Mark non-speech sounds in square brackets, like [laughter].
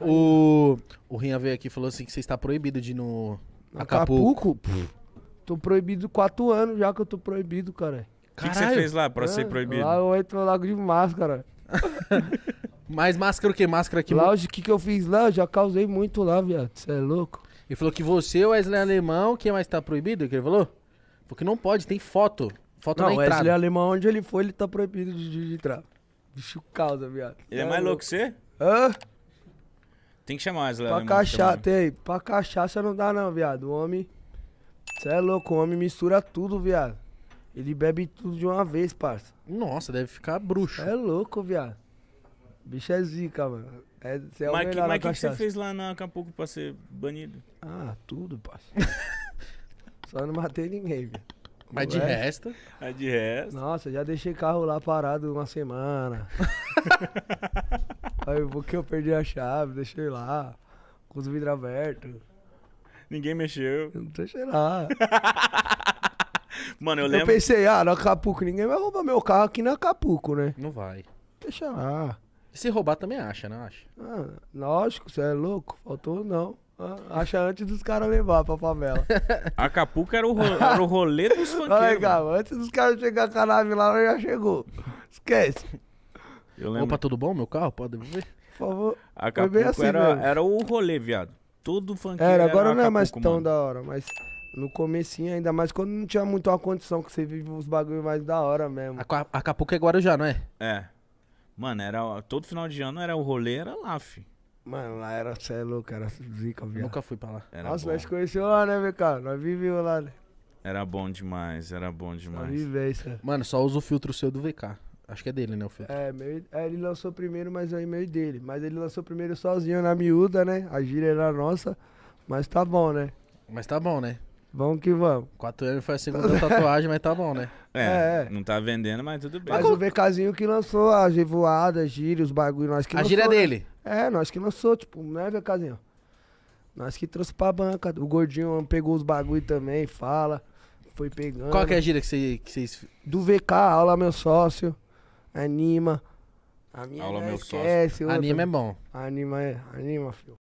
O, o Rinha veio aqui e falou assim que você está proibido de ir no Acapulco. Acapulco? tô proibido quatro anos já que eu tô proibido, cara. O que, que você fez lá pra ser é, proibido? Lá eu entro no lago de máscara. [laughs] Mais máscara o que? Máscara que... Lá o que, que eu fiz lá? Eu já causei muito lá, viado. Você é louco? Ele falou que você, o Wesley é Alemão, quem mais tá proibido, que ele falou? Porque não pode, tem foto. Foto Não, na o entrada. Wesley é Alemão, onde ele foi, ele tá proibido de, de, de entrar. Bicho causa, viado. Ele é mais louco que você? Hã? Tem que chamar as né, Pra cachaça, tem. Pra cachaça não dá não, viado. O homem. Você é louco, o homem mistura tudo, viado. Ele bebe tudo de uma vez, parça. Nossa, deve ficar bruxo. Cê é louco, viado. Bicho é zica, mano. É, é mas o que, mas que, que você fez lá na Acapulco pra ser banido? Ah, tudo, parça. [laughs] Só não matei ninguém, viado. Mas de resto. Mas de resto. Nossa, já deixei carro lá parado uma semana. [laughs] porque eu perdi a chave, deixei lá, com os vidros abertos. Ninguém mexeu. Eu não deixei lá. [laughs] Mano, eu lembro. Eu pensei, ah, no Acapulco, ninguém vai roubar meu carro aqui no Acapulco, né? Não vai. Deixa lá. E se roubar também acha, não acha? Ah, lógico, você é louco, faltou não. Ah, acha antes dos caras levar pra favela. [laughs] Acapulco era o, ro era o rolê dos [laughs] funkeiros. Legal, antes dos caras chegar com a nave lá, já chegou. Esquece. Eu lembro. Opa, tudo bom, meu carro? Pode ver favor. Acapulco assim era, mesmo. era o rolê, viado. Todo funk era, agora não é mais tão mano. da hora, mas no comecinho, ainda mais quando não tinha muito a condição que você vive os bagulho mais da hora mesmo. Acapulco é Guarujá, não é? É. Mano, era, todo final de ano era o rolê, era lá, fi. Mano, lá era, você é louco, era zica, viado. Nunca fui pra lá. Era Nossa, bom. nós conheceu lá, né, VK? Nós vivemos lá, né? Era bom demais, era bom demais. cara. É. Mano, só usa o filtro seu do VK. Acho que é dele, né, o filtro? É, meu, é, ele lançou primeiro, mas é meio dele. Mas ele lançou primeiro sozinho na miúda, né? A gíria era nossa, mas tá bom, né? Mas tá bom, né? Vamos que vamos. 4M foi a segunda [laughs] tatuagem, mas tá bom, né? É, é, é, não tá vendendo, mas tudo bem. Mas o VKzinho que lançou a voada, gíria, os bagulho, nós que A é lançou, gíria né? dele? É, nós que lançou, tipo, né, VKzinho? Nós que trouxe pra banca. O gordinho pegou os bagulho também, fala, foi pegando. Qual que é a gíria que vocês... Que Do VK, aula meu sócio anima. A minha Aula meu sócio. esquece. Anima é bom. Anima, é, anima, filho.